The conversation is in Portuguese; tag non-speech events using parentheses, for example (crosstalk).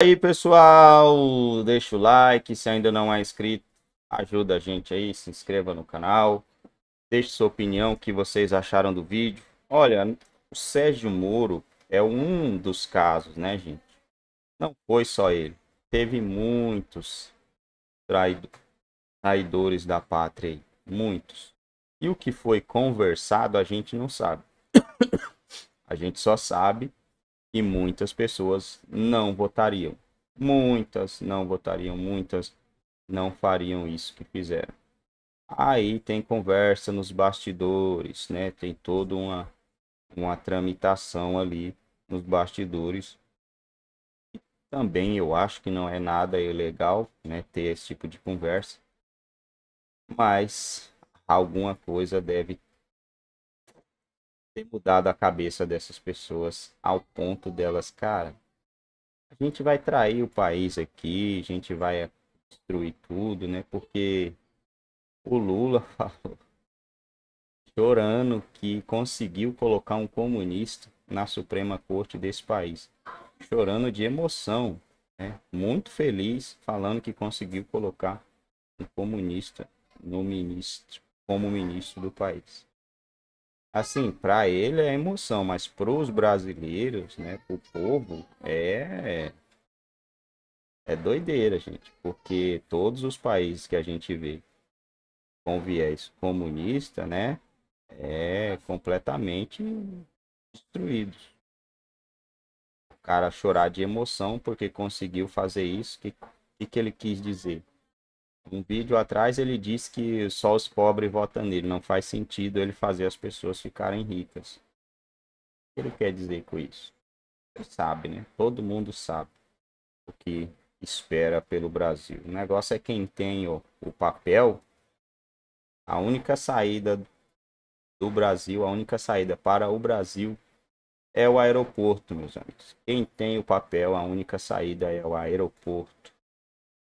E aí, pessoal, deixa o like, se ainda não é inscrito, ajuda a gente aí, se inscreva no canal, deixe sua opinião, o que vocês acharam do vídeo. Olha, o Sérgio Moro é um dos casos, né, gente? Não foi só ele, teve muitos traido traidores da pátria aí, muitos. E o que foi conversado a gente não sabe. (coughs) a gente só sabe e muitas pessoas não votariam. Muitas não votariam, muitas não fariam isso que fizeram. Aí tem conversa nos bastidores, né? Tem toda uma, uma tramitação ali nos bastidores. Também eu acho que não é nada ilegal né, ter esse tipo de conversa, mas alguma coisa deve ter mudado a cabeça dessas pessoas ao ponto delas, cara, a gente vai trair o país aqui, a gente vai destruir tudo, né? Porque o Lula (laughs) falou chorando que conseguiu colocar um comunista na Suprema Corte desse país. Chorando de emoção, né? muito feliz, falando que conseguiu colocar um comunista no ministro, como ministro do país assim, para ele é emoção, mas para os brasileiros, né, o povo, é é doideira, gente, porque todos os países que a gente vê com viés comunista, né, é completamente destruídos. O cara chorar de emoção porque conseguiu fazer isso, que que, que ele quis dizer? um vídeo atrás ele disse que só os pobres votam nele. Não faz sentido ele fazer as pessoas ficarem ricas. O que ele quer dizer com isso? Ele sabe, né? Todo mundo sabe o que espera pelo Brasil. O negócio é quem tem o, o papel. A única saída do Brasil, a única saída para o Brasil é o aeroporto, meus amigos. Quem tem o papel, a única saída é o aeroporto.